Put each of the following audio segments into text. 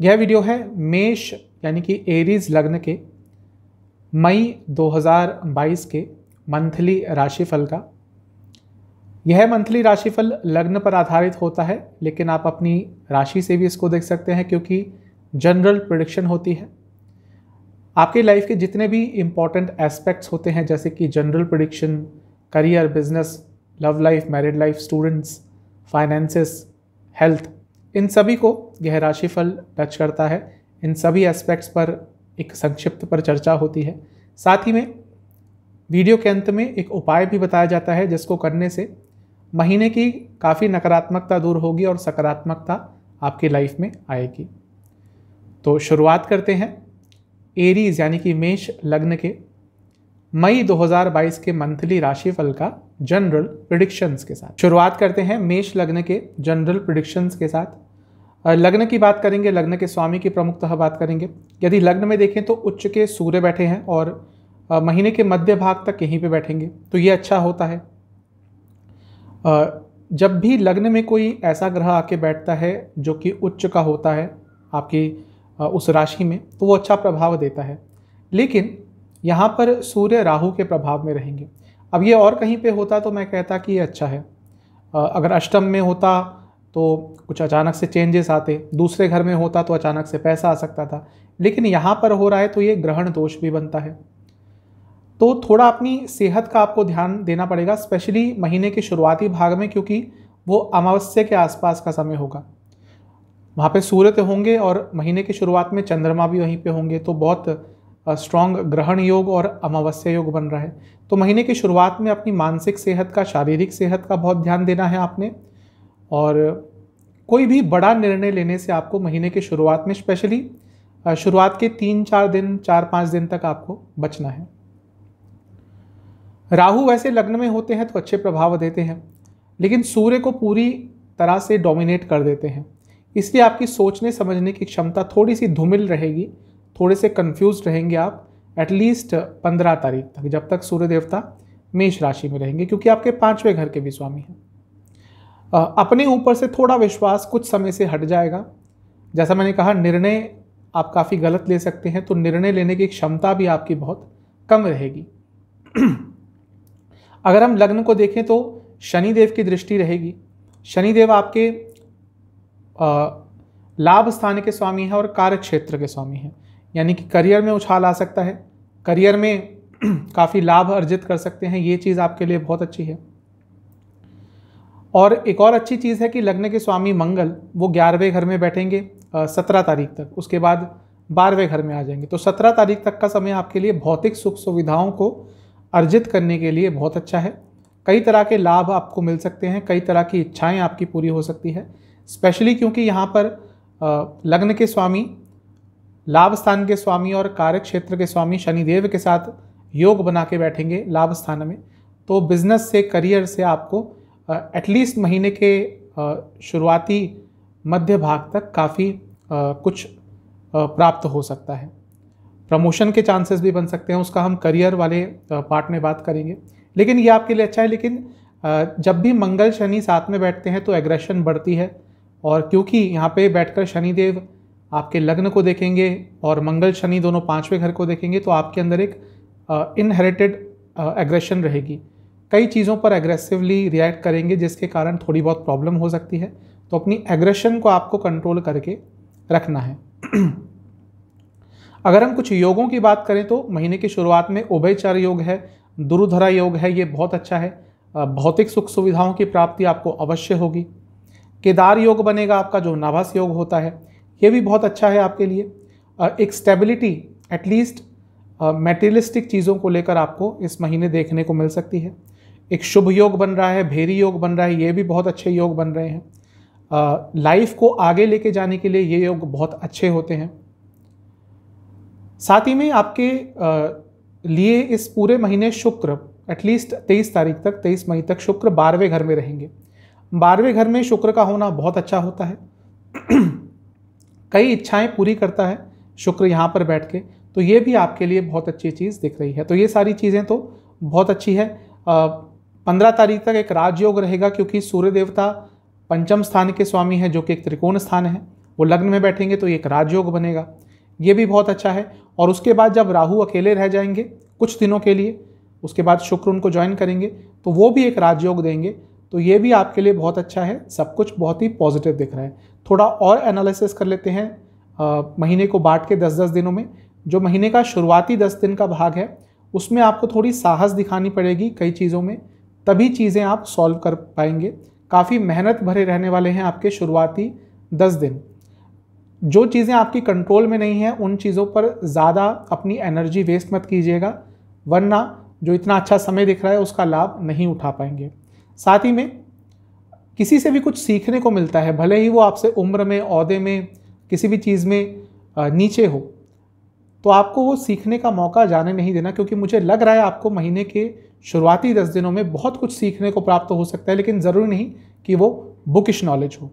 यह वीडियो है मेष यानी कि एरीज लग्न के मई 2022 के मंथली राशिफल का यह मंथली राशिफल लग्न पर आधारित होता है लेकिन आप अपनी राशि से भी इसको देख सकते हैं क्योंकि जनरल प्रोडिक्शन होती है आपके लाइफ के जितने भी इम्पॉर्टेंट एस्पेक्ट्स होते हैं जैसे कि general prediction career business love life married life students finances health इन सभी को यह राशिफल टच करता है इन सभी एस्पेक्ट्स पर एक संक्षिप्त पर चर्चा होती है साथ ही में वीडियो के अंत में एक उपाय भी बताया जाता है जिसको करने से महीने की काफ़ी नकारात्मकता दूर होगी और सकारात्मकता आपकी लाइफ में आएगी तो शुरुआत करते हैं एरीज यानी कि मेष लग्न के मई 2022 के मंथली राशिफल का जनरल प्रिडिक्शंस के साथ शुरुआत करते हैं मेष लग्न के जनरल प्रिडिक्शंस के साथ लग्न की बात करेंगे लग्न के स्वामी की प्रमुखतः बात करेंगे यदि लग्न में देखें तो उच्च के सूर्य बैठे हैं और महीने के मध्य भाग तक यहीं पे बैठेंगे तो ये अच्छा होता है जब भी लग्न में कोई ऐसा ग्रह आके बैठता है जो कि उच्च का होता है आपकी उस राशि में तो वो अच्छा प्रभाव देता है लेकिन यहाँ पर सूर्य राहु के प्रभाव में रहेंगे अब ये और कहीं पे होता तो मैं कहता कि ये अच्छा है अगर अष्टम में होता तो कुछ अचानक से चेंजेस आते दूसरे घर में होता तो अचानक से पैसा आ सकता था लेकिन यहाँ पर हो रहा है तो ये ग्रहण दोष भी बनता है तो थोड़ा अपनी सेहत का आपको ध्यान देना पड़ेगा स्पेशली महीने के शुरुआती भाग में क्योंकि वो अमावस्या के आसपास का समय होगा वहाँ पे सूर्य तो होंगे और महीने की शुरुआत में चंद्रमा भी वहीं पे होंगे तो बहुत स्ट्रांग ग्रहण योग और अमावस्या योग बन रहा है तो महीने की शुरुआत में अपनी मानसिक सेहत का शारीरिक सेहत का बहुत ध्यान देना है आपने और कोई भी बड़ा निर्णय लेने से आपको महीने की शुरुआत में स्पेशली शुरुआत के तीन चार दिन चार पाँच दिन तक आपको बचना है राहु वैसे लग्न में होते हैं तो अच्छे प्रभाव देते हैं लेकिन सूर्य को पूरी तरह से डोमिनेट कर देते हैं इसलिए आपकी सोचने समझने की क्षमता थोड़ी सी धुमिल रहेगी थोड़े से कन्फ्यूज रहेंगे आप एटलीस्ट पंद्रह तारीख तक जब तक सूर्य देवता मेष राशि में रहेंगे क्योंकि आपके पांचवें घर के भी स्वामी हैं अपने ऊपर से थोड़ा विश्वास कुछ समय से हट जाएगा जैसा मैंने कहा निर्णय आप काफ़ी गलत ले सकते हैं तो निर्णय लेने की क्षमता भी आपकी बहुत कम रहेगी अगर हम लग्न को देखें तो शनिदेव की दृष्टि रहेगी शनिदेव आपके लाभ स्थान के स्वामी हैं और कार्य क्षेत्र के स्वामी हैं यानी कि करियर में उछाल आ सकता है करियर में काफ़ी लाभ अर्जित कर सकते हैं ये चीज़ आपके लिए बहुत अच्छी है और एक और अच्छी चीज़ है कि लग्न के स्वामी मंगल वो ग्यारहवें घर में बैठेंगे सत्रह तारीख तक उसके बाद बारहवें घर में आ जाएंगे तो सत्रह तारीख तक का समय आपके लिए भौतिक सुख सुविधाओं को अर्जित करने के लिए बहुत अच्छा है कई तरह के लाभ आपको मिल सकते हैं कई तरह की इच्छाएं आपकी पूरी हो सकती है स्पेशली क्योंकि यहाँ पर लग्न के स्वामी लाभ स्थान के स्वामी और कार्य क्षेत्र के स्वामी शनिदेव के साथ योग बना के बैठेंगे लाभ स्थान में तो बिजनेस से करियर से आपको एटलीस्ट महीने के शुरुआती मध्य भाग तक काफ़ी कुछ प्राप्त हो सकता है प्रमोशन के चांसेस भी बन सकते हैं उसका हम करियर वाले पार्ट में बात करेंगे लेकिन ये आपके लिए अच्छा है लेकिन जब भी मंगल शनि साथ में बैठते हैं तो एग्रेशन बढ़ती है और क्योंकि यहाँ पे बैठकर शनिदेव आपके लग्न को देखेंगे और मंगल शनि दोनों पाँचवें घर को देखेंगे तो आपके अंदर एक इनहेरिटेड एग्रेशन रहेगी कई चीज़ों पर एग्रेसिवली रिएक्ट करेंगे जिसके कारण थोड़ी बहुत प्रॉब्लम हो सकती है तो अपनी एग्रेशन को आपको कंट्रोल करके रखना है अगर हम कुछ योगों की बात करें तो महीने की शुरुआत में उभयचर योग है दुरुधरा योग है ये बहुत अच्छा है भौतिक सुख सुविधाओं की प्राप्ति आपको अवश्य होगी केदार योग बनेगा आपका जो नाभस योग होता है ये भी बहुत अच्छा है आपके लिए एक स्टेबिलिटी एटलीस्ट मेटेरियलिस्टिक चीज़ों को लेकर आपको इस महीने देखने को मिल सकती है एक शुभ योग बन रहा है भेरी योग बन रहा है ये भी बहुत अच्छे योग बन रहे हैं लाइफ को आगे लेके जाने के लिए ये योग बहुत अच्छे होते हैं साथ ही में आपके आ, लिए इस पूरे महीने शुक्र एटलीस्ट तेईस तारीख तक तेईस मई तक शुक्र बारहवें घर में रहेंगे बारहवें घर में शुक्र का होना बहुत अच्छा होता है कई इच्छाएं पूरी करता है शुक्र यहाँ पर बैठ के तो ये भी आपके लिए बहुत अच्छी चीज़ दिख रही है तो ये सारी चीज़ें तो बहुत अच्छी है पंद्रह तारीख तक एक राजयोग रहेगा क्योंकि सूर्य देवता पंचम स्थान के स्वामी हैं जो कि एक त्रिकोण स्थान है वो लग्न में बैठेंगे तो ये एक राजयोग बनेगा ये भी बहुत अच्छा है और उसके बाद जब राहु अकेले रह जाएंगे कुछ दिनों के लिए उसके बाद शुक्र उनको ज्वाइन करेंगे तो वो भी एक राजयोग देंगे तो ये भी आपके लिए बहुत अच्छा है सब कुछ बहुत ही पॉजिटिव दिख रहा है थोड़ा और एनालिसिस कर लेते हैं आ, महीने को बांट के दस दस दिनों में जो महीने का शुरुआती दस दिन का भाग है उसमें आपको थोड़ी साहस दिखानी पड़ेगी कई चीज़ों में तभी चीज़ें आप सॉल्व कर पाएंगे काफ़ी मेहनत भरे रहने वाले हैं आपके शुरुआती दस दिन जो चीज़ें आपकी कंट्रोल में नहीं हैं उन चीज़ों पर ज़्यादा अपनी एनर्जी वेस्ट मत कीजिएगा वरना जो इतना अच्छा समय दिख रहा है उसका लाभ नहीं उठा पाएंगे साथ ही में किसी से भी कुछ सीखने को मिलता है भले ही वो आपसे उम्र में अहदे में किसी भी चीज़ में नीचे हो तो आपको वो सीखने का मौका जाने नहीं देना क्योंकि मुझे लग रहा है आपको महीने के शुरुआती दस दिनों में बहुत कुछ सीखने को प्राप्त हो सकता है लेकिन ज़रूरी नहीं कि वो बुकिश नॉलेज हो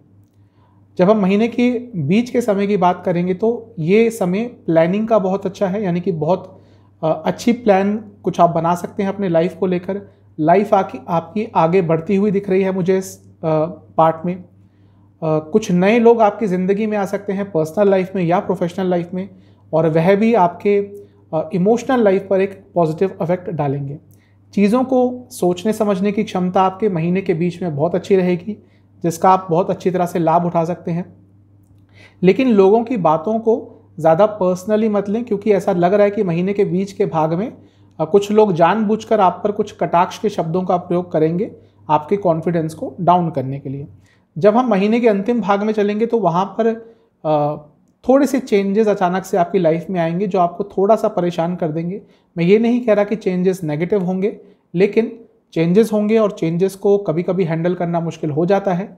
जब हम महीने के बीच के समय की बात करेंगे तो ये समय प्लानिंग का बहुत अच्छा है यानी कि बहुत अच्छी प्लान कुछ आप बना सकते हैं अपने लाइफ को लेकर लाइफ आकी आपकी आगे बढ़ती हुई दिख रही है मुझे इस पार्ट में कुछ नए लोग आपकी ज़िंदगी में आ सकते हैं पर्सनल लाइफ में या प्रोफेशनल लाइफ में और वह भी आपके इमोशनल लाइफ पर एक पॉजिटिव इफेक्ट डालेंगे चीज़ों को सोचने समझने की क्षमता आपके महीने के बीच में बहुत अच्छी रहेगी जिसका आप बहुत अच्छी तरह से लाभ उठा सकते हैं लेकिन लोगों की बातों को ज़्यादा पर्सनली मत लें क्योंकि ऐसा लग रहा है कि महीने के बीच के भाग में कुछ लोग जानबूझकर आप पर कुछ कटाक्ष के शब्दों का प्रयोग करेंगे आपके कॉन्फिडेंस को डाउन करने के लिए जब हम महीने के अंतिम भाग में चलेंगे तो वहाँ पर थोड़े से चेंजेस अचानक से आपकी लाइफ में आएंगे जो आपको थोड़ा सा परेशान कर देंगे मैं ये नहीं कह रहा कि चेंजेस नेगेटिव होंगे लेकिन चेंजेस होंगे और चेंजेस को कभी कभी हैंडल करना मुश्किल हो जाता है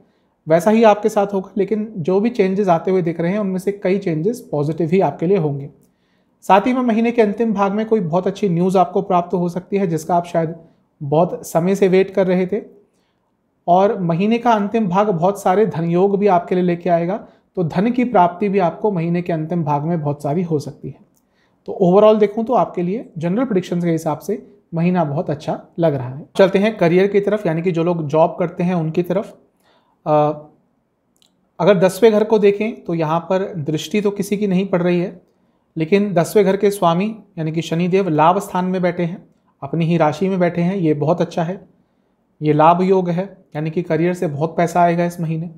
वैसा ही आपके साथ होगा लेकिन जो भी चेंजेस आते हुए दिख रहे हैं उनमें से कई चेंजेस पॉजिटिव ही आपके लिए होंगे साथ ही में महीने के अंतिम भाग में कोई बहुत अच्छी न्यूज़ आपको प्राप्त हो सकती है जिसका आप शायद बहुत समय से वेट कर रहे थे और महीने का अंतिम भाग बहुत सारे धन योग भी आपके लिए लेके आएगा तो धन की प्राप्ति भी आपको महीने के अंतिम भाग में बहुत सारी हो सकती है तो ओवरऑल देखूँ तो आपके लिए जनरल प्रडिक्शन के हिसाब से महीना बहुत अच्छा लग रहा है चलते हैं करियर की तरफ यानी कि जो लोग जॉब करते हैं उनकी तरफ आ, अगर दसवें घर को देखें तो यहाँ पर दृष्टि तो किसी की नहीं पड़ रही है लेकिन दसवें घर के स्वामी यानी कि शनिदेव लाभ स्थान में बैठे हैं अपनी ही राशि में बैठे हैं ये बहुत अच्छा है ये लाभ योग है यानी कि करियर से बहुत पैसा आएगा इस महीने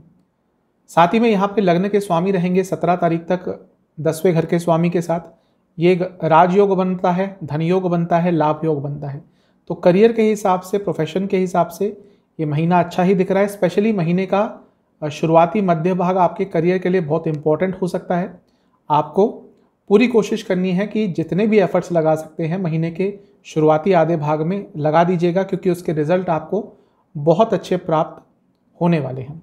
साथ ही में यहाँ पे लग्न के स्वामी रहेंगे सत्रह तारीख तक दसवें घर के स्वामी के साथ ये राजयोग बनता है धन योग बनता है लाभ योग बनता है तो करियर के हिसाब से प्रोफेशन के हिसाब से ये महीना अच्छा ही दिख रहा है स्पेशली महीने का शुरुआती मध्य भाग आपके करियर के लिए बहुत इंपॉर्टेंट हो सकता है आपको पूरी कोशिश करनी है कि जितने भी एफर्ट्स लगा सकते हैं महीने के शुरुआती आधे भाग में लगा दीजिएगा क्योंकि उसके रिजल्ट आपको बहुत अच्छे प्राप्त होने वाले हैं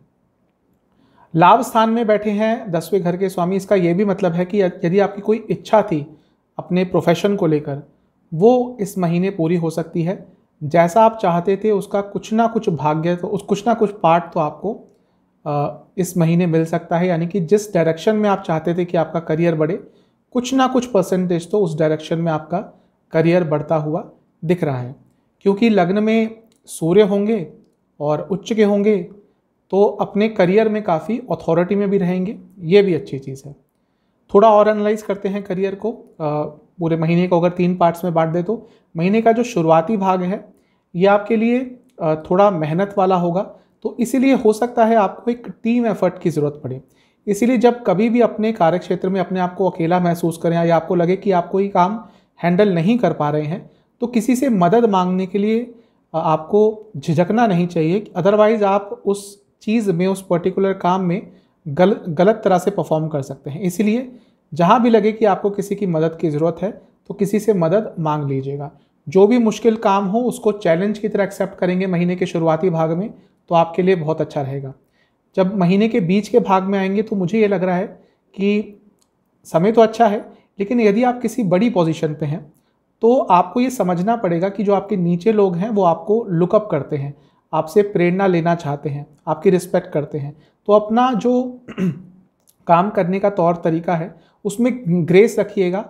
लाभ स्थान में बैठे हैं दसवें घर के स्वामी इसका ये भी मतलब है कि यदि आपकी कोई इच्छा थी अपने प्रोफेशन को लेकर वो इस महीने पूरी हो सकती है जैसा आप चाहते थे उसका कुछ ना कुछ भाग्य तो उस कुछ ना कुछ पार्ट तो आपको इस महीने मिल सकता है यानी कि जिस डायरेक्शन में आप चाहते थे कि आपका करियर बढ़े कुछ ना कुछ परसेंटेज तो उस डायरेक्शन में आपका करियर बढ़ता हुआ दिख रहा है क्योंकि लग्न में सूर्य होंगे और उच्च के होंगे तो अपने करियर में काफ़ी अथॉरिटी में भी रहेंगे ये भी अच्छी चीज़ है थोड़ा और एनालाइज करते हैं करियर को आ, पूरे महीने को अगर तीन पार्ट्स में बांट दे तो महीने का जो शुरुआती भाग है ये आपके लिए थोड़ा मेहनत वाला होगा तो इसीलिए हो सकता है आपको एक टीम एफर्ट की ज़रूरत पड़े इसीलिए जब कभी भी अपने कार्य क्षेत्र में अपने आप को अकेला महसूस करें या आपको लगे कि आप कोई काम हैंडल नहीं कर पा रहे हैं तो किसी से मदद मांगने के लिए आपको झिझकना नहीं चाहिए अदरवाइज़ आप उस चीज़ में उस पर्टिकुलर काम में गल गलत तरह से परफॉर्म कर सकते हैं इसीलिए जहाँ भी लगे कि आपको किसी की मदद की ज़रूरत है तो किसी से मदद मांग लीजिएगा जो भी मुश्किल काम हो उसको चैलेंज की तरह एक्सेप्ट करेंगे महीने के शुरुआती भाग में तो आपके लिए बहुत अच्छा रहेगा जब महीने के बीच के भाग में आएंगे तो मुझे ये लग रहा है कि समय तो अच्छा है लेकिन यदि आप किसी बड़ी पोजीशन पे हैं तो आपको ये समझना पड़ेगा कि जो आपके नीचे लोग हैं वो आपको लुकअप करते हैं आपसे प्रेरणा लेना चाहते हैं आपकी रिस्पेक्ट करते हैं तो अपना जो काम करने का तौर तरीका है उसमें ग्रेस रखिएगा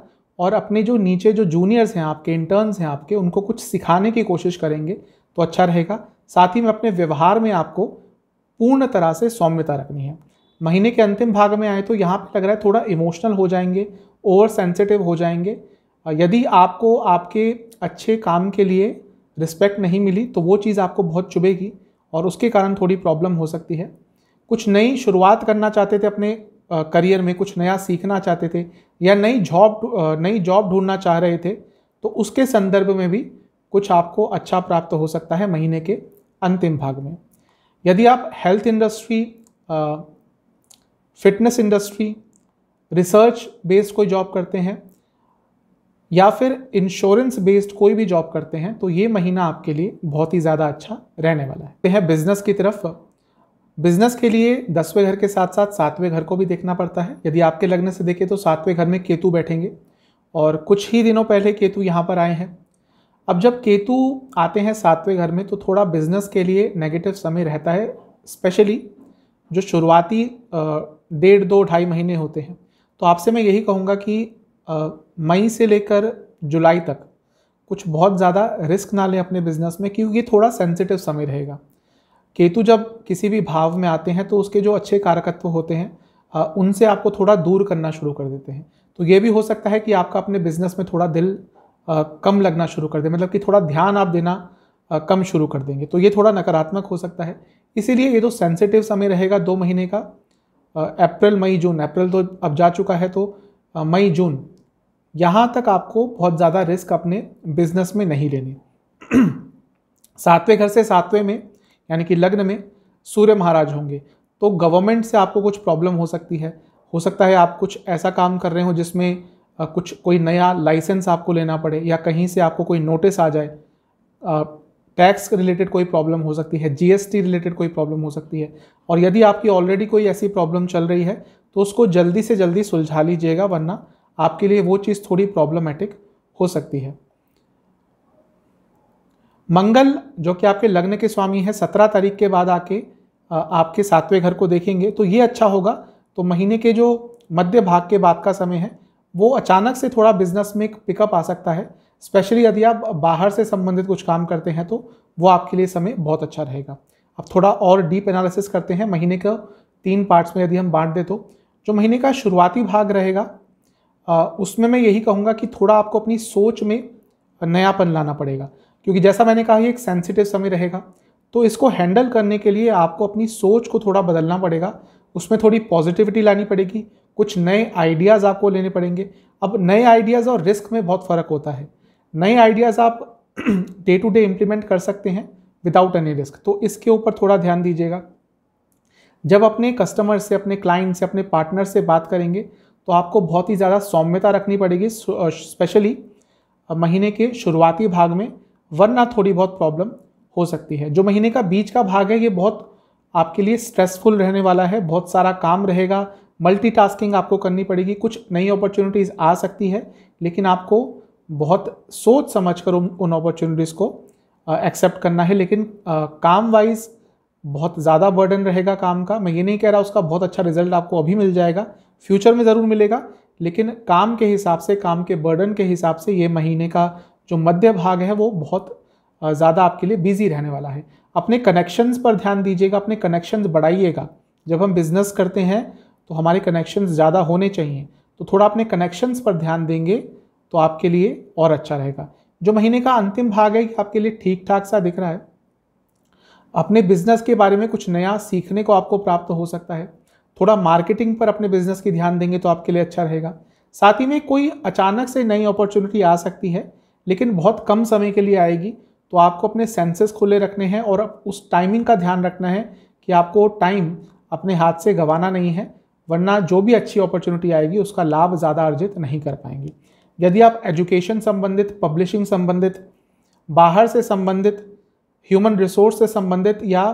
और अपने जो नीचे जो जूनियर्स हैं आपके इंटर्न्स हैं आपके उनको कुछ सिखाने की कोशिश करेंगे तो अच्छा रहेगा साथ ही में अपने व्यवहार में आपको पूर्ण तरह से सौम्यता रखनी है महीने के अंतिम भाग में आए तो यहाँ पर लग रहा है थोड़ा इमोशनल हो जाएंगे ओवर सेंसिटिव हो जाएंगे यदि आपको आपके अच्छे काम के लिए रिस्पेक्ट नहीं मिली तो वो चीज़ आपको बहुत चुभेगी और उसके कारण थोड़ी प्रॉब्लम हो सकती है कुछ नई शुरुआत करना चाहते थे अपने करियर में कुछ नया सीखना चाहते थे या नई जॉब नई जॉब ढूंढना चाह रहे थे तो उसके संदर्भ में भी कुछ आपको अच्छा प्राप्त हो सकता है महीने के अंतिम भाग में यदि आप health industry fitness industry research based कोई जॉब करते हैं या फिर इंश्योरेंस बेस्ड कोई भी जॉब करते हैं तो ये महीना आपके लिए बहुत ही ज़्यादा अच्छा रहने वाला है तो है बिजनेस की तरफ बिजनेस के लिए दसवें घर के साथ साथ सातवें घर को भी देखना पड़ता है यदि आपके लगने से देखें तो सातवें घर में केतु बैठेंगे और कुछ ही दिनों पहले केतु यहाँ पर आए हैं अब जब केतु आते हैं सातवें घर में तो थोड़ा बिजनेस के लिए नेगेटिव समय रहता है स्पेशली जो शुरुआती डेढ़ दो ढाई महीने होते हैं तो आपसे मैं यही कहूँगा कि मई से लेकर जुलाई तक कुछ बहुत ज़्यादा रिस्क ना लें अपने बिजनेस में क्योंकि थोड़ा सेंसिटिव समय रहेगा केतु जब किसी भी भाव में आते हैं तो उसके जो अच्छे कारकत्व होते हैं उनसे आपको थोड़ा दूर करना शुरू कर देते हैं तो ये भी हो सकता है कि आपका अपने बिजनेस में थोड़ा दिल कम लगना शुरू कर दें मतलब कि थोड़ा ध्यान आप देना कम शुरू कर देंगे तो ये थोड़ा नकारात्मक हो सकता है इसीलिए ये तो सेंसिटिव समय रहेगा दो महीने का अप्रैल मई जून अप्रैल तो अब जा चुका है तो मई जून यहाँ तक आपको बहुत ज़्यादा रिस्क अपने बिजनेस में नहीं लेनी सातवें घर से सातवें में यानी कि लग्न में सूर्य महाराज होंगे तो गवर्नमेंट से आपको कुछ प्रॉब्लम हो सकती है हो सकता है आप कुछ ऐसा काम कर रहे हो जिसमें कुछ कोई नया लाइसेंस आपको लेना पड़े या कहीं से आपको कोई नोटिस आ जाए टैक्स रिलेटेड कोई प्रॉब्लम हो सकती है जीएसटी रिलेटेड कोई प्रॉब्लम हो सकती है और यदि आपकी ऑलरेडी कोई ऐसी प्रॉब्लम चल रही है तो उसको जल्दी से जल्दी सुलझा लीजिएगा वरना आपके लिए वो चीज़ थोड़ी प्रॉब्लमेटिक हो सकती है मंगल जो कि आपके लग्न के स्वामी है सत्रह तारीख के बाद आके आपके सातवें घर को देखेंगे तो ये अच्छा होगा तो महीने के जो मध्य भाग के बाद का समय है वो अचानक से थोड़ा बिजनेस में पिकअप आ सकता है स्पेशली यदि आप बाहर से संबंधित कुछ काम करते हैं तो वो आपके लिए समय बहुत अच्छा रहेगा अब थोड़ा और डीप एनालिसिस करते हैं महीने का तीन पार्ट्स में यदि हम बांट दें तो जो महीने का शुरुआती भाग रहेगा उसमें मैं यही कहूँगा कि थोड़ा आपको अपनी सोच में नयापन लाना पड़ेगा क्योंकि जैसा मैंने कहा ये एक सेंसिटिव समय रहेगा तो इसको हैंडल करने के लिए आपको अपनी सोच को थोड़ा बदलना पड़ेगा उसमें थोड़ी पॉजिटिविटी लानी पड़ेगी कुछ नए आइडियाज़ आपको लेने पड़ेंगे अब नए आइडियाज़ और रिस्क में बहुत फ़र्क होता है नए आइडियाज़ आप डे टू डे इम्प्लीमेंट कर सकते हैं विदाउट एनी रिस्क तो इसके ऊपर थोड़ा ध्यान दीजिएगा जब अपने कस्टमर से अपने क्लाइंट से अपने पार्टनर से बात करेंगे तो आपको बहुत ही ज़्यादा सौम्यता रखनी पड़ेगी स्पेशली महीने के शुरुआती भाग में वरना थोड़ी बहुत प्रॉब्लम हो सकती है जो महीने का बीच का भाग है ये बहुत आपके लिए स्ट्रेसफुल रहने वाला है बहुत सारा काम रहेगा मल्टीटास्किंग आपको करनी पड़ेगी कुछ नई अपॉर्चुनिटीज़ आ सकती है लेकिन आपको बहुत सोच समझ कर उन अपॉर्चुनिटीज़ को एक्सेप्ट करना है लेकिन आ, काम वाइज बहुत ज़्यादा बर्डन रहेगा काम का मैं ये नहीं कह रहा उसका बहुत अच्छा रिजल्ट आपको अभी मिल जाएगा फ्यूचर में ज़रूर मिलेगा लेकिन काम के हिसाब से काम के बर्डन के हिसाब से ये महीने का जो मध्य भाग है वो बहुत ज़्यादा आपके लिए बिजी रहने वाला है अपने कनेक्शंस पर ध्यान दीजिएगा अपने कनेक्शंस बढ़ाइएगा जब हम बिज़नेस करते हैं तो हमारे कनेक्शन ज़्यादा होने चाहिए तो थोड़ा अपने कनेक्शंस पर ध्यान देंगे तो आपके लिए और अच्छा रहेगा जो महीने का अंतिम भाग है आपके लिए ठीक ठाक सा दिख रहा है अपने बिजनेस के बारे में कुछ नया सीखने को आपको प्राप्त हो सकता है थोड़ा मार्केटिंग पर अपने बिजनेस की ध्यान देंगे तो आपके लिए अच्छा रहेगा साथ ही में कोई अचानक से नई अपॉर्चुनिटी आ सकती है लेकिन बहुत कम समय के लिए आएगी तो आपको अपने सेंसेस खुले रखने हैं और उस टाइमिंग का ध्यान रखना है कि आपको टाइम अपने हाथ से गंवाना नहीं है वरना जो भी अच्छी अपॉर्चुनिटी आएगी उसका लाभ ज़्यादा अर्जित नहीं कर पाएंगे यदि आप एजुकेशन संबंधित पब्लिशिंग संबंधित बाहर से संबंधित ह्यूमन रिसोर्स से संबंधित या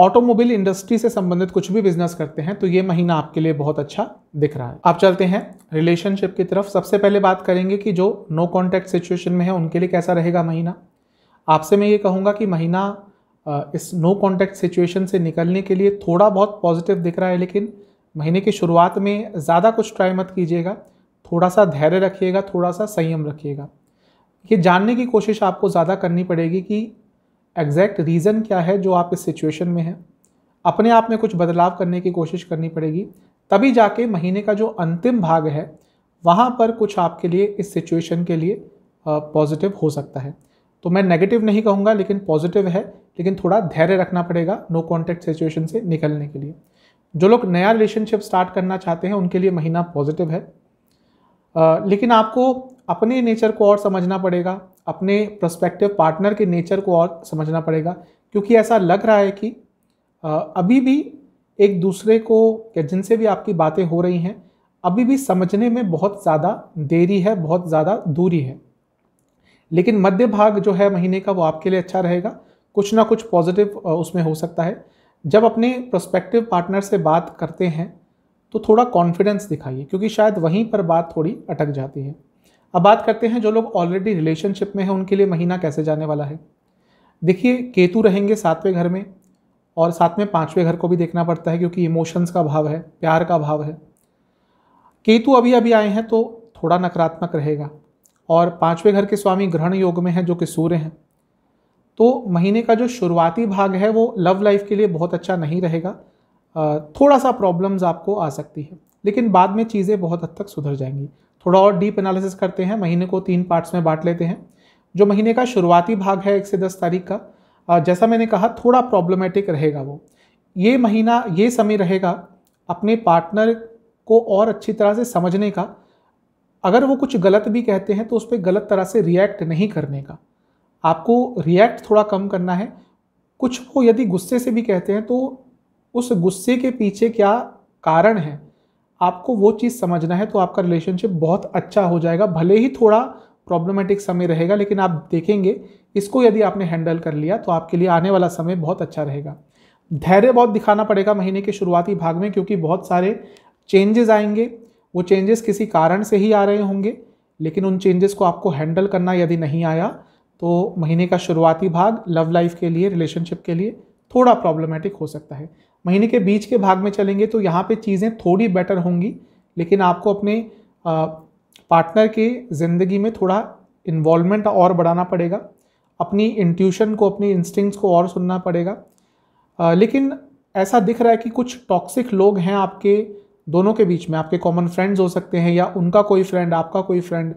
ऑटोमोबाइल इंडस्ट्री से संबंधित कुछ भी बिजनेस करते हैं तो ये महीना आपके लिए बहुत अच्छा दिख रहा है आप चलते हैं रिलेशनशिप की तरफ सबसे पहले बात करेंगे कि जो नो कॉन्टैक्ट सिचुएशन में है उनके लिए कैसा रहेगा महीना आपसे मैं ये कहूँगा कि महीना इस नो कॉन्टैक्ट सिचुएशन से निकलने के लिए थोड़ा बहुत पॉजिटिव दिख रहा है लेकिन महीने की शुरुआत में ज़्यादा कुछ ट्राई मत कीजिएगा थोड़ा सा धैर्य रखिएगा थोड़ा सा संयम रखिएगा ये जानने की कोशिश आपको ज़्यादा करनी पड़ेगी कि एग्जैक्ट रीज़न क्या है जो आप इस सिचुएशन में हैं अपने आप में कुछ बदलाव करने की कोशिश करनी पड़ेगी तभी जाके महीने का जो अंतिम भाग है वहाँ पर कुछ आपके लिए इस सिचुएशन के लिए पॉजिटिव हो सकता है तो मैं नेगेटिव नहीं कहूँगा लेकिन पॉजिटिव है लेकिन थोड़ा धैर्य रखना पड़ेगा नो कॉन्टैक्ट सिचुएशन से निकलने के लिए जो लोग नया रिलेशनशिप स्टार्ट करना चाहते हैं उनके लिए महीना पॉजिटिव है आ, लेकिन आपको अपने नेचर को और समझना पड़ेगा अपने प्रस्पेक्टिव पार्टनर के नेचर को और समझना पड़ेगा क्योंकि ऐसा लग रहा है कि आ, अभी भी एक दूसरे को या जिनसे भी आपकी बातें हो रही हैं अभी भी समझने में बहुत ज़्यादा देरी है बहुत ज़्यादा दूरी है लेकिन मध्य भाग जो है महीने का वो आपके लिए अच्छा रहेगा कुछ ना कुछ पॉजिटिव उसमें हो सकता है जब अपने प्रोस्पेक्टिव पार्टनर से बात करते हैं तो थोड़ा कॉन्फिडेंस दिखाइए क्योंकि शायद वहीं पर बात थोड़ी अटक जाती है अब बात करते हैं जो लोग ऑलरेडी रिलेशनशिप में हैं उनके लिए महीना कैसे जाने वाला है देखिए केतु रहेंगे सातवें घर में और साथ में पाँचवें घर को भी देखना पड़ता है क्योंकि इमोशंस का भाव है प्यार का भाव है केतु अभी अभी आए हैं तो थोड़ा नकारात्मक रहेगा और पांचवें घर के स्वामी ग्रहण योग में है जो कि सूर्य हैं तो महीने का जो शुरुआती भाग है वो लव लाइफ के लिए बहुत अच्छा नहीं रहेगा थोड़ा सा प्रॉब्लम्स आपको आ सकती है लेकिन बाद में चीज़ें बहुत हद तक सुधर जाएंगी थोड़ा और डीप एनालिसिस करते हैं महीने को तीन पार्ट्स में बांट लेते हैं जो महीने का शुरुआती भाग है एक से दस तारीख का जैसा मैंने कहा थोड़ा प्रॉब्लमेटिक रहेगा वो ये महीना ये समय रहेगा अपने पार्टनर को और अच्छी तरह से समझने का अगर वो कुछ गलत भी कहते हैं तो उस पर गलत तरह से रिएक्ट नहीं करने का आपको रिएक्ट थोड़ा कम करना है कुछ वो यदि गुस्से से भी कहते हैं तो उस गुस्से के पीछे क्या कारण है आपको वो चीज़ समझना है तो आपका रिलेशनशिप बहुत अच्छा हो जाएगा भले ही थोड़ा प्रॉब्लमेटिक समय रहेगा लेकिन आप देखेंगे इसको यदि आपने हैंडल कर लिया तो आपके लिए आने वाला समय बहुत अच्छा रहेगा धैर्य बहुत दिखाना पड़ेगा महीने के शुरुआती भाग में क्योंकि बहुत सारे चेंजेस आएंगे वो चेंजेस किसी कारण से ही आ रहे होंगे लेकिन उन चेंजेस को आपको हैंडल करना यदि नहीं आया तो महीने का शुरुआती भाग लव लाइफ के लिए रिलेशनशिप के लिए थोड़ा प्रॉब्लमेटिक हो सकता है महीने के बीच के भाग में चलेंगे तो यहाँ पे चीज़ें थोड़ी बेटर होंगी लेकिन आपको अपने पार्टनर के ज़िंदगी में थोड़ा इन्वॉल्वमेंट और बढ़ाना पड़ेगा अपनी इंट्यूशन को अपनी इंस्टिंक्ट्स को और सुनना पड़ेगा आ, लेकिन ऐसा दिख रहा है कि कुछ टॉक्सिक लोग हैं आपके दोनों के बीच में आपके कॉमन फ्रेंड्स हो सकते हैं या उनका कोई फ्रेंड आपका कोई फ्रेंड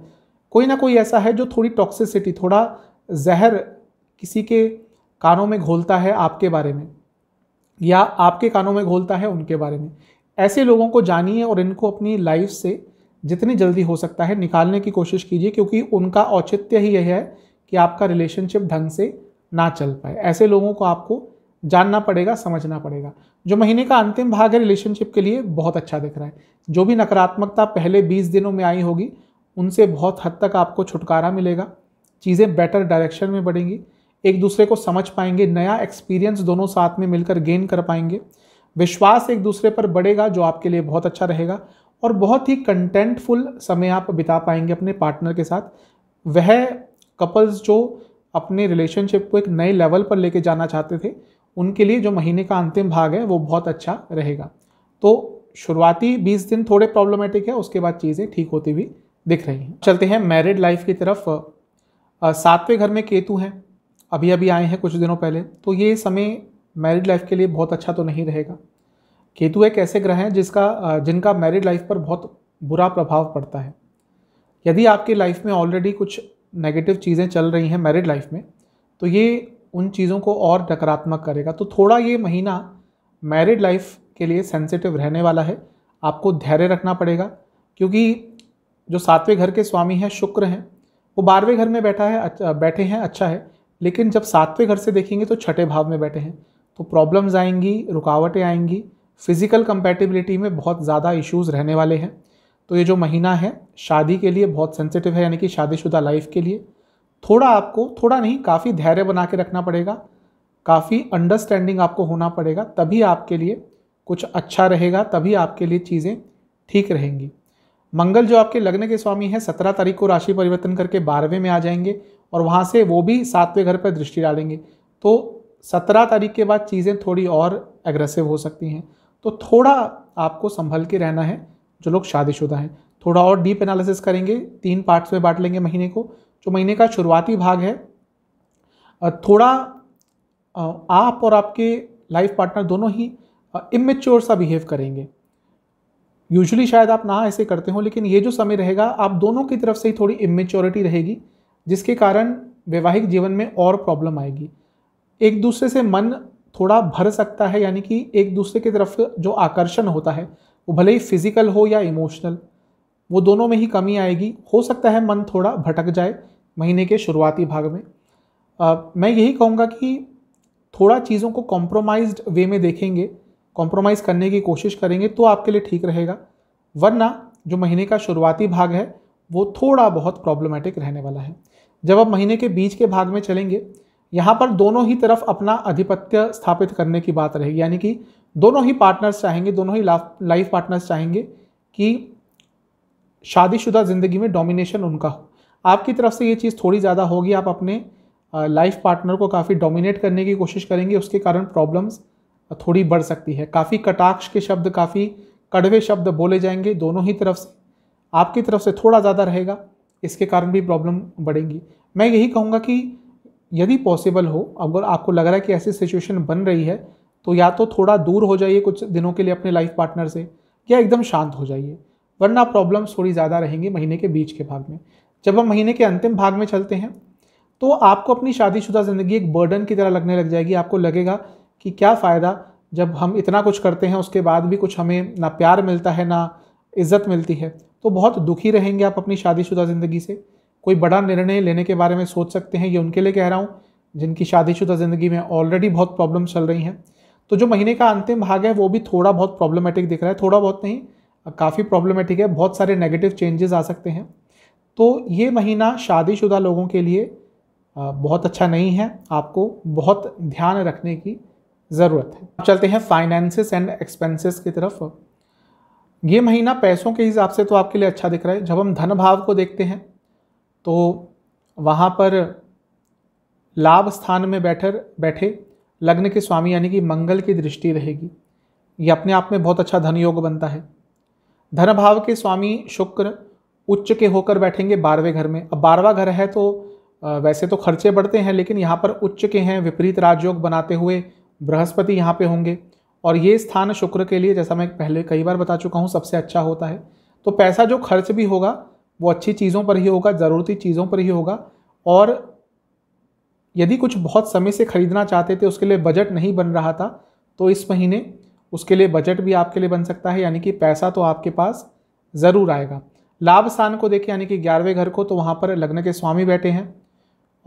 कोई ना कोई ऐसा है जो थोड़ी टॉक्सिसिटी थोड़ा जहर किसी के कानों में घोलता है आपके बारे में या आपके कानों में घोलता है उनके बारे में ऐसे लोगों को जानिए और इनको अपनी लाइफ से जितनी जल्दी हो सकता है निकालने की कोशिश कीजिए क्योंकि उनका औचित्य ही यह है कि आपका रिलेशनशिप ढंग से ना चल पाए ऐसे लोगों को आपको जानना पड़ेगा समझना पड़ेगा जो महीने का अंतिम भाग है रिलेशनशिप के लिए बहुत अच्छा दिख रहा है जो भी नकारात्मकता पहले 20 दिनों में आई होगी उनसे बहुत हद तक आपको छुटकारा मिलेगा चीज़ें बेटर डायरेक्शन में बढ़ेंगी एक दूसरे को समझ पाएंगे नया एक्सपीरियंस दोनों साथ में मिलकर गेन कर पाएंगे विश्वास एक दूसरे पर बढ़ेगा जो आपके लिए बहुत अच्छा रहेगा और बहुत ही कंटेंटफुल समय आप बिता पाएंगे अपने पार्टनर के साथ वह कपल्स जो अपने रिलेशनशिप को एक नए लेवल पर लेके जाना चाहते थे उनके लिए जो महीने का अंतिम भाग है वो बहुत अच्छा रहेगा तो शुरुआती बीस दिन थोड़े प्रॉब्लमेटिक है उसके बाद चीज़ें ठीक होती हुई दिख रही हैं चलते हैं मैरिड लाइफ की तरफ सातवें घर में केतु हैं अभी अभी आए हैं कुछ दिनों पहले तो ये समय मैरिड लाइफ के लिए बहुत अच्छा तो नहीं रहेगा केतु एक ऐसे ग्रह हैं जिसका जिनका मैरिड लाइफ पर बहुत बुरा प्रभाव पड़ता है यदि आपके लाइफ में ऑलरेडी कुछ नेगेटिव चीज़ें चल रही हैं मैरिड लाइफ में तो ये उन चीज़ों को और नकारात्मक करेगा तो थोड़ा ये महीना मैरिड लाइफ के लिए सेंसिटिव रहने वाला है आपको धैर्य रखना पड़ेगा क्योंकि जो सातवें घर के स्वामी हैं शुक्र हैं वो बारहवें घर में बैठा है अच्छा, बैठे हैं अच्छा है लेकिन जब सातवें घर से देखेंगे तो छठे भाव में बैठे हैं तो प्रॉब्लम्स आएंगी रुकावटें आएंगी फिज़िकल कंपेटिबिलिटी में बहुत ज़्यादा इश्यूज़ रहने वाले हैं तो ये जो महीना है शादी के लिए बहुत सेंसिटिव है यानी कि शादीशुदा लाइफ के लिए थोड़ा आपको थोड़ा नहीं काफ़ी धैर्य बना के रखना पड़ेगा काफ़ी अंडरस्टैंडिंग आपको होना पड़ेगा तभी आपके लिए कुछ अच्छा रहेगा तभी आपके लिए चीज़ें ठीक रहेंगी मंगल जो आपके लग्न के स्वामी हैं सत्रह तारीख को राशि परिवर्तन करके बारहवें में आ जाएंगे और वहाँ से वो भी सातवें घर पर दृष्टि डालेंगे तो सत्रह तारीख के बाद चीज़ें थोड़ी और एग्रेसिव हो सकती हैं तो थोड़ा आपको संभल के रहना है जो लोग शादीशुदा हैं थोड़ा और डीप एनालिसिस करेंगे तीन पार्ट्स में बांट लेंगे महीने को जो महीने का शुरुआती भाग है थोड़ा आप और आपके लाइफ पार्टनर दोनों ही इमेच्योर सा बिहेव करेंगे यूजुअली शायद आप ना ऐसे करते हो लेकिन ये जो समय रहेगा आप दोनों की तरफ से ही थोड़ी इमेच्योरिटी रहेगी जिसके कारण वैवाहिक जीवन में और प्रॉब्लम आएगी एक दूसरे से मन थोड़ा भर सकता है यानी कि एक दूसरे की तरफ जो आकर्षण होता है वो भले ही फिजिकल हो या इमोशनल वो दोनों में ही कमी आएगी हो सकता है मन थोड़ा भटक जाए महीने के शुरुआती भाग में आ, मैं यही कहूँगा कि थोड़ा चीज़ों को कॉम्प्रोमाइज वे में देखेंगे कॉम्प्रोमाइज़ करने की कोशिश करेंगे तो आपके लिए ठीक रहेगा वरना जो महीने का शुरुआती भाग है वो थोड़ा बहुत प्रॉब्लमेटिक रहने वाला है जब आप महीने के बीच के भाग में चलेंगे यहाँ पर दोनों ही तरफ अपना आधिपत्य स्थापित करने की बात रहेगी यानी कि दोनों ही पार्टनर्स चाहेंगे दोनों ही लाइफ पार्टनर्स चाहेंगे कि शादीशुदा ज़िंदगी में डोमिनेशन उनका हो आपकी तरफ से ये चीज़ थोड़ी ज़्यादा होगी आप अपने लाइफ पार्टनर को काफ़ी डोमिनेट करने की कोशिश करेंगे उसके कारण प्रॉब्लम्स थोड़ी बढ़ सकती है काफ़ी कटाक्ष के शब्द काफ़ी कड़वे शब्द बोले जाएंगे दोनों ही तरफ से आपकी तरफ से थोड़ा ज़्यादा रहेगा इसके कारण भी प्रॉब्लम बढ़ेंगी मैं यही कहूँगा कि यदि पॉसिबल हो अगर आपको लग रहा है कि ऐसी सिचुएशन बन रही है तो या तो थोड़ा दूर हो जाइए कुछ दिनों के लिए अपने लाइफ पार्टनर से या एकदम शांत हो जाइए वरना प्रॉब्लम्स थोड़ी ज़्यादा रहेंगी महीने के बीच के भाग में जब हम महीने के अंतिम भाग में चलते हैं तो आपको अपनी शादीशुदा ज़िंदगी एक बर्डन की तरह लगने लग जाएगी आपको लगेगा कि क्या फ़ायदा जब हम इतना कुछ करते हैं उसके बाद भी कुछ हमें ना प्यार मिलता है ना इज़्ज़त मिलती है तो बहुत दुखी रहेंगे आप अपनी शादीशुदा ज़िंदगी से कोई बड़ा निर्णय लेने के बारे में सोच सकते हैं ये उनके लिए कह रहा हूँ जिनकी शादीशुदा ज़िंदगी में ऑलरेडी बहुत प्रॉब्लम चल रही हैं तो जो महीने का अंतिम भाग है वो भी थोड़ा बहुत प्रॉब्लमेटिक दिख रहा है थोड़ा बहुत नहीं काफ़ी प्रॉब्लमेटिक है बहुत सारे नेगेटिव चेंजेस आ सकते हैं तो ये महीना शादीशुदा लोगों के लिए बहुत अच्छा नहीं है आपको बहुत ध्यान रखने की ज़रूरत है अब चलते हैं फाइनेंसिस एंड एक्सपेंसेस की तरफ ये महीना पैसों के हिसाब से तो आपके लिए अच्छा दिख रहा है जब हम धन भाव को देखते हैं तो वहाँ पर लाभ स्थान में बैठर बैठे लग्न के स्वामी यानी कि मंगल की दृष्टि रहेगी ये अपने आप में बहुत अच्छा धन योग बनता है धन भाव के स्वामी शुक्र उच्च के होकर बैठेंगे बारहवें घर में अब बारहवा घर है तो वैसे तो खर्चे बढ़ते हैं लेकिन यहाँ पर उच्च के हैं विपरीत राजयोग बनाते हुए बृहस्पति यहाँ पे होंगे और ये स्थान शुक्र के लिए जैसा मैं पहले कई बार बता चुका हूँ सबसे अच्छा होता है तो पैसा जो खर्च भी होगा वो अच्छी चीज़ों पर ही होगा ज़रूरती चीज़ों पर ही होगा और यदि कुछ बहुत समय से ख़रीदना चाहते थे उसके लिए बजट नहीं बन रहा था तो इस महीने उसके लिए बजट भी आपके लिए बन सकता है यानी कि पैसा तो आपके पास ज़रूर आएगा लाभ स्थान को देखें यानी कि ग्यारहवें घर को तो वहाँ पर लग्न के स्वामी बैठे हैं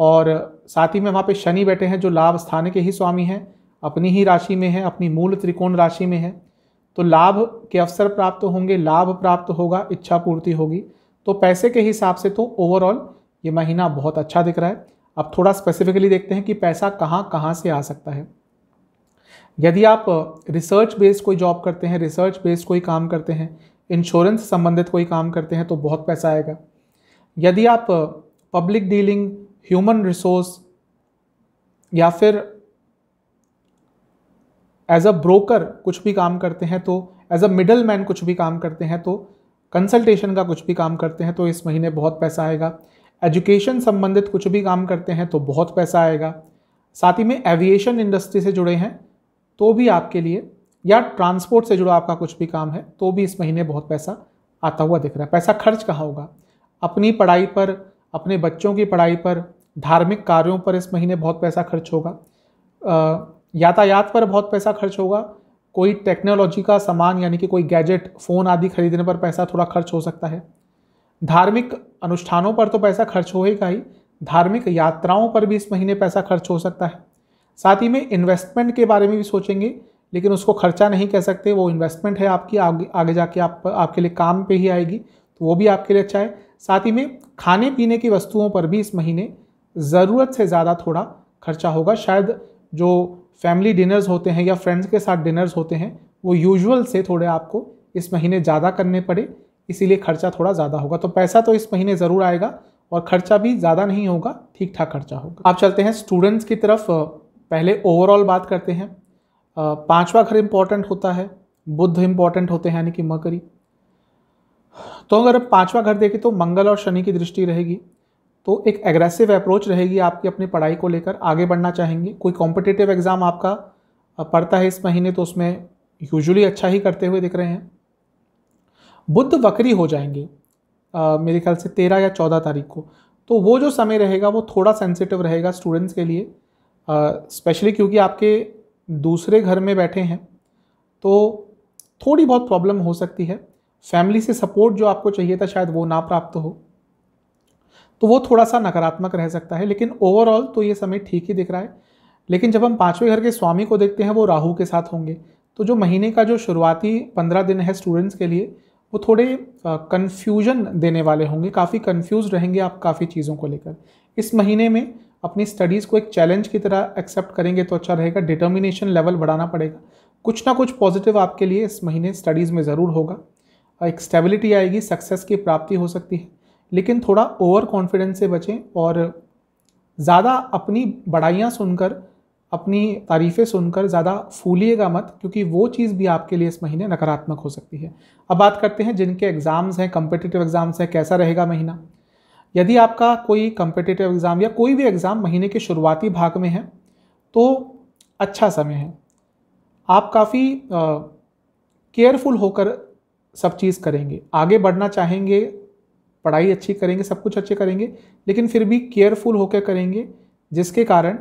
और साथ ही में वहाँ पे शनि बैठे हैं जो लाभ स्थान के ही स्वामी हैं अपनी ही राशि में है अपनी मूल त्रिकोण राशि में है तो लाभ के अवसर प्राप्त होंगे लाभ प्राप्त होगा इच्छा पूर्ति होगी तो पैसे के हिसाब से तो ओवरऑल ये महीना बहुत अच्छा दिख रहा है अब थोड़ा स्पेसिफिकली देखते हैं कि पैसा कहाँ कहाँ से आ सकता है यदि आप रिसर्च बेस्ड कोई जॉब करते हैं रिसर्च बेस्ड कोई काम करते हैं इंश्योरेंस संबंधित कोई काम करते हैं तो बहुत पैसा आएगा यदि आप पब्लिक डीलिंग ह्यूमन रिसोर्स या फिर एज अ ब्रोकर कुछ भी काम करते हैं तो एज अ मिडल मैन कुछ भी काम करते हैं तो कंसल्टेशन का कुछ भी काम करते हैं तो इस महीने बहुत पैसा आएगा एजुकेशन संबंधित कुछ भी काम करते हैं तो बहुत पैसा आएगा साथ ही में एविएशन इंडस्ट्री से जुड़े हैं तो भी आपके लिए या ट्रांसपोर्ट से जुड़ा आपका कुछ भी काम है तो भी इस महीने बहुत पैसा आता हुआ दिख रहा है पैसा खर्च कहाँ होगा अपनी पढ़ाई पर अपने बच्चों की पढ़ाई पर धार्मिक कार्यों पर इस महीने बहुत पैसा खर्च होगा यातायात पर बहुत पैसा खर्च होगा कोई टेक्नोलॉजी का सामान यानी कि कोई गैजेट फ़ोन आदि खरीदने पर पैसा थोड़ा खर्च हो सकता है धार्मिक अनुष्ठानों पर तो पैसा खर्च होएगा ही धार्मिक यात्राओं पर भी इस महीने पैसा खर्च हो सकता है साथ ही में इन्वेस्टमेंट के बारे में भी सोचेंगे लेकिन उसको खर्चा नहीं कह सकते वो इन्वेस्टमेंट है आपकी आगे आगे जाके आप आपके लिए काम पे ही आएगी तो वो भी आपके लिए अच्छा है साथ ही में खाने पीने की वस्तुओं पर भी इस महीने ज़रूरत से ज़्यादा थोड़ा खर्चा होगा शायद जो फैमिली डिनर्स होते हैं या फ्रेंड्स के साथ डिनर्स होते हैं वो यूजुअल से थोड़े आपको इस महीने ज़्यादा करने पड़े इसीलिए खर्चा थोड़ा ज़्यादा होगा तो पैसा तो इस महीने ज़रूर आएगा और खर्चा भी ज़्यादा नहीं होगा ठीक ठाक खर्चा होगा आप चलते हैं स्टूडेंट्स की तरफ पहले ओवरऑल बात करते हैं पांचवा घर इंपॉर्टेंट होता है बुद्ध इंपॉर्टेंट होते हैं यानी कि मकरी तो अगर पांचवा घर देखें तो मंगल और शनि की दृष्टि रहेगी तो एक एग्रेसिव अप्रोच रहेगी आपकी अपनी पढ़ाई को लेकर आगे बढ़ना चाहेंगे कोई कॉम्पिटेटिव एग्ज़ाम आपका पड़ता है इस महीने तो उसमें यूजुअली अच्छा ही करते हुए दिख रहे हैं बुद्ध वक्री हो जाएंगे आ, मेरे ख्याल से तेरह या चौदह तारीख को तो वो जो समय रहेगा वो थोड़ा सेंसिटिव रहेगा स्टूडेंट्स के लिए स्पेशली क्योंकि आपके दूसरे घर में बैठे हैं तो थोड़ी बहुत प्रॉब्लम हो सकती है फैमिली से सपोर्ट जो आपको चाहिए था शायद वो ना प्राप्त हो तो वो थोड़ा सा नकारात्मक रह सकता है लेकिन ओवरऑल तो ये समय ठीक ही दिख रहा है लेकिन जब हम पाँचवें घर के स्वामी को देखते हैं वो राहु के साथ होंगे तो जो महीने का जो शुरुआती पंद्रह दिन है स्टूडेंट्स के लिए वो थोड़े कन्फ्यूजन देने वाले होंगे काफ़ी कन्फ्यूज रहेंगे आप काफ़ी चीज़ों को लेकर इस महीने में अपनी स्टडीज़ को एक चैलेंज की तरह एक्सेप्ट करेंगे तो अच्छा रहेगा डिटर्मिनेशन लेवल बढ़ाना पड़ेगा कुछ ना कुछ पॉजिटिव आपके लिए इस महीने स्टडीज़ में ज़रूर होगा एक स्टेबिलिटी आएगी सक्सेस की प्राप्ति हो सकती है लेकिन थोड़ा ओवर कॉन्फिडेंस से बचें और ज़्यादा अपनी बढ़ाइयाँ सुनकर अपनी तारीफ़ें सुनकर ज़्यादा फूलिएगा मत क्योंकि वो चीज़ भी आपके लिए इस महीने नकारात्मक हो सकती है अब बात करते हैं जिनके एग्ज़ाम्स हैं कम्पिटिटिव एग्ज़ाम्स हैं कैसा रहेगा महीना यदि आपका कोई कम्पिटेटिव एग्ज़ाम या कोई भी एग्ज़ाम महीने के शुरुआती भाग में है तो अच्छा समय है आप काफ़ी केयरफुल होकर सब चीज़ करेंगे आगे बढ़ना चाहेंगे पढ़ाई अच्छी करेंगे सब कुछ अच्छे करेंगे लेकिन फिर भी केयरफुल होकर करेंगे जिसके कारण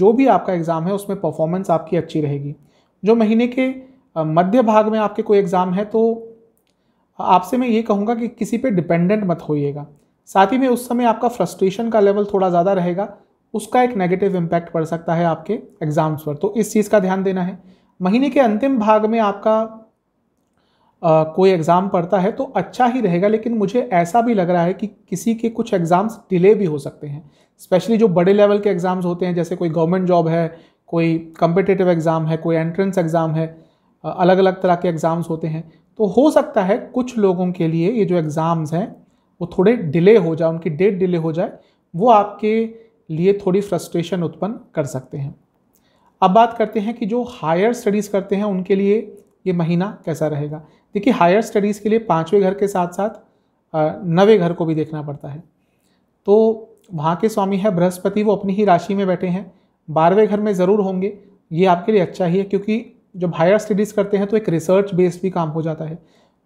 जो भी आपका एग्ज़ाम है उसमें परफॉर्मेंस आपकी अच्छी रहेगी जो महीने के मध्य भाग में आपके कोई एग्ज़ाम है तो आपसे मैं ये कहूँगा कि किसी पे डिपेंडेंट मत होइएगा साथ ही में उस समय आपका फ्रस्ट्रेशन का लेवल थोड़ा ज़्यादा रहेगा उसका एक नेगेटिव इम्पैक्ट पड़ सकता है आपके एग्ज़ाम्स पर तो इस चीज़ का ध्यान देना है महीने के अंतिम भाग में आपका आ, कोई एग्ज़ाम पड़ता है तो अच्छा ही रहेगा लेकिन मुझे ऐसा भी लग रहा है कि किसी के कुछ एग्ज़ाम्स डिले भी हो सकते हैं स्पेशली जो बड़े लेवल के एग्ज़ाम्स होते हैं जैसे कोई गवर्नमेंट जॉब है कोई कम्पिटेटिव एग्ज़ाम है कोई एंट्रेंस एग्ज़ाम है अलग अलग तरह के एग्ज़ाम्स होते हैं तो हो सकता है कुछ लोगों के लिए ये जो एग्ज़ाम्स हैं वो थोड़े डिले हो जाए उनकी डेट डिले हो जाए वो आपके लिए थोड़ी फ्रस्ट्रेशन उत्पन्न कर सकते हैं अब बात करते हैं कि जो हायर स्टडीज़ करते हैं उनके लिए ये महीना कैसा रहेगा देखिए हायर स्टडीज़ के लिए पाँचवें घर के साथ साथ नवे घर को भी देखना पड़ता है तो वहाँ के स्वामी है बृहस्पति वो अपनी ही राशि में बैठे हैं बारहवें घर में ज़रूर होंगे ये आपके लिए अच्छा ही है क्योंकि जब हायर स्टडीज़ करते हैं तो एक रिसर्च बेस्ड भी काम हो जाता है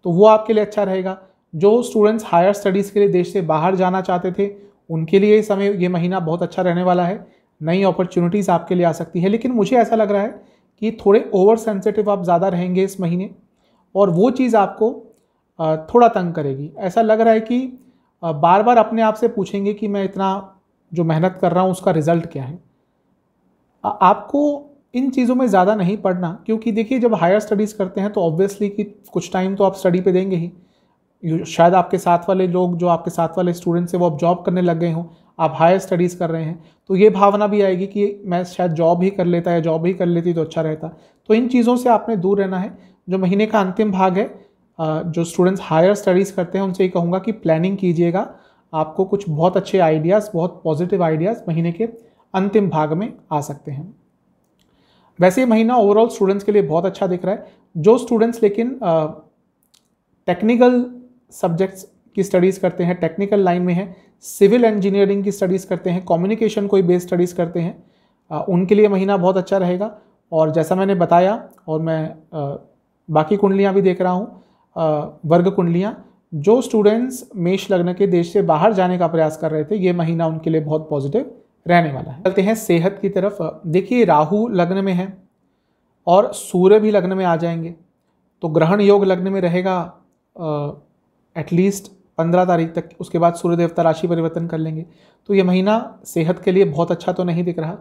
तो वो आपके लिए अच्छा रहेगा जो स्टूडेंट्स हायर स्टडीज़ के लिए देश से बाहर जाना चाहते थे उनके लिए इस समय ये महीना बहुत अच्छा रहने वाला है नई अपॉर्चुनिटीज़ आपके लिए आ सकती है लेकिन मुझे ऐसा लग रहा है कि थोड़े ओवर सेंसिटिव आप ज़्यादा रहेंगे इस महीने और वो चीज़ आपको थोड़ा तंग करेगी ऐसा लग रहा है कि बार बार अपने आप से पूछेंगे कि मैं इतना जो मेहनत कर रहा हूँ उसका रिज़ल्ट क्या है आपको इन चीज़ों में ज़्यादा नहीं पढ़ना क्योंकि देखिए जब हायर स्टडीज़ करते हैं तो ऑब्वियसली कि कुछ टाइम तो आप स्टडी पे देंगे ही शायद आपके साथ वाले लोग जो आपके साथ वाले स्टूडेंट्स हैं वो अब जॉब करने लग गए हों आप हायर स्टडीज़ कर रहे हैं तो ये भावना भी आएगी कि मैं शायद जॉब ही कर लेता या जॉब ही कर लेती तो अच्छा रहता तो इन चीज़ों से आपने दूर रहना है जो महीने का अंतिम भाग है जो स्टूडेंट्स हायर स्टडीज़ करते हैं उनसे ये कहूँगा कि प्लानिंग कीजिएगा आपको कुछ बहुत अच्छे आइडियाज़ बहुत पॉजिटिव आइडियाज़ महीने के अंतिम भाग में आ सकते हैं वैसे ये महीना ओवरऑल स्टूडेंट्स के लिए बहुत अच्छा दिख रहा है जो स्टूडेंट्स लेकिन टेक्निकल सब्जेक्ट्स की स्टडीज़ करते हैं टेक्निकल लाइन में है सिविल इंजीनियरिंग की स्टडीज़ करते हैं कम्युनिकेशन कोई बेस स्टडीज़ करते हैं उनके लिए महीना बहुत अच्छा रहेगा और जैसा मैंने बताया और मैं बाकी कुंडलियाँ भी देख रहा हूँ वर्ग कुंडलियाँ जो स्टूडेंट्स मेष लग्न के देश से बाहर जाने का प्रयास कर रहे थे ये महीना उनके लिए बहुत पॉजिटिव रहने वाला है चलते हैं सेहत की तरफ देखिए राहु लग्न में है और सूर्य भी लग्न में आ जाएंगे तो ग्रहण योग लग्न में रहेगा एटलीस्ट पंद्रह तारीख तक उसके बाद सूर्य देवता राशि परिवर्तन कर लेंगे तो ये महीना सेहत के लिए बहुत अच्छा तो नहीं दिख रहा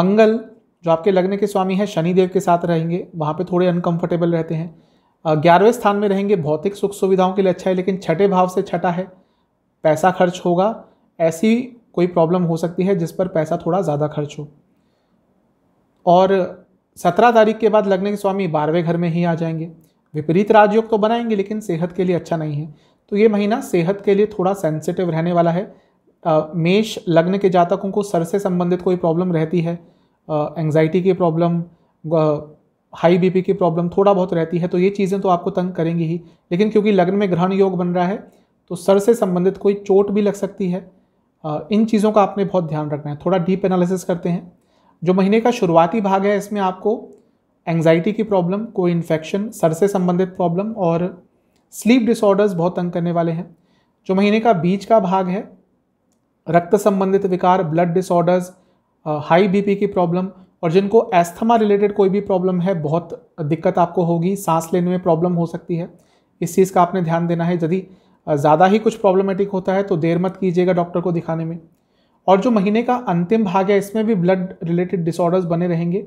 मंगल जो आपके लगने के स्वामी हैं शनिदेव के साथ रहेंगे वहाँ पे थोड़े अनकंफर्टेबल रहते हैं ग्यारहवें स्थान में रहेंगे भौतिक सुख सुविधाओं के लिए अच्छा है लेकिन छठे भाव से छठा है पैसा खर्च होगा ऐसी कोई प्रॉब्लम हो सकती है जिस पर पैसा थोड़ा ज़्यादा खर्च हो और सत्रह तारीख के बाद लगने के स्वामी बारहवें घर में ही आ जाएंगे विपरीत राजयोग तो बनाएंगे लेकिन सेहत के लिए अच्छा नहीं है तो ये महीना सेहत के लिए थोड़ा सेंसिटिव रहने वाला है मेष लग्न के जातकों को सर से संबंधित कोई प्रॉब्लम रहती है एंग्जाइटी की प्रॉब्लम हाई बीपी की प्रॉब्लम थोड़ा बहुत रहती है तो ये चीज़ें तो आपको तंग करेंगी ही लेकिन क्योंकि लग्न में ग्रहण योग बन रहा है तो सर से संबंधित कोई चोट भी लग सकती है इन चीज़ों का आपने बहुत ध्यान रखना है थोड़ा डीप एनालिसिस करते हैं जो महीने का शुरुआती भाग है इसमें आपको एंग्जाइटी की प्रॉब्लम कोई इन्फेक्शन सर से संबंधित प्रॉब्लम और स्लीप डिसऑर्डर्स बहुत तंग करने वाले हैं जो महीने का बीच का भाग है रक्त संबंधित विकार ब्लड डिसऑर्डर्स हाई बीपी की प्रॉब्लम और जिनको एस्थमा रिलेटेड कोई भी प्रॉब्लम है बहुत दिक्कत आपको होगी सांस लेने में प्रॉब्लम हो सकती है इस चीज़ का आपने ध्यान देना है यदि ज़्यादा ही कुछ प्रॉब्लमेटिक होता है तो देर मत कीजिएगा डॉक्टर को दिखाने में और जो महीने का अंतिम भाग है इसमें भी ब्लड रिलेटेड डिसऑर्डर्स बने रहेंगे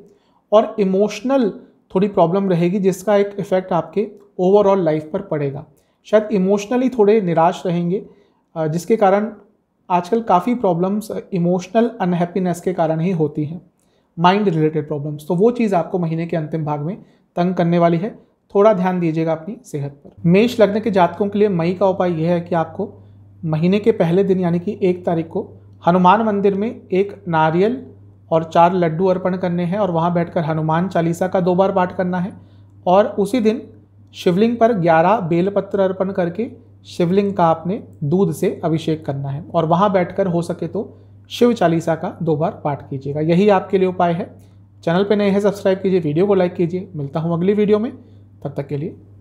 और इमोशनल थोड़ी प्रॉब्लम रहेगी जिसका एक इफ़ेक्ट आपके ओवरऑल लाइफ पर पड़ेगा शायद इमोशनली थोड़े निराश रहेंगे जिसके कारण आजकल काफ़ी प्रॉब्लम्स इमोशनल अनहैप्पीनेस के कारण ही होती हैं माइंड रिलेटेड प्रॉब्लम्स तो वो चीज़ आपको महीने के अंतिम भाग में तंग करने वाली है थोड़ा ध्यान दीजिएगा अपनी सेहत पर मेष लग्न के जातकों के लिए मई का उपाय यह है कि आपको महीने के पहले दिन यानी कि एक तारीख को हनुमान मंदिर में एक नारियल और चार लड्डू अर्पण करने हैं और वहाँ बैठकर हनुमान चालीसा का दो बार पाठ करना है और उसी दिन शिवलिंग पर ग्यारह बेलपत्र अर्पण करके शिवलिंग का आपने दूध से अभिषेक करना है और वहाँ बैठकर हो सके तो शिव चालीसा का दो बार पाठ कीजिएगा यही आपके लिए उपाय है चैनल पर नए हैं सब्सक्राइब कीजिए वीडियो को लाइक कीजिए मिलता हूँ अगली वीडियो में तब तक के लिए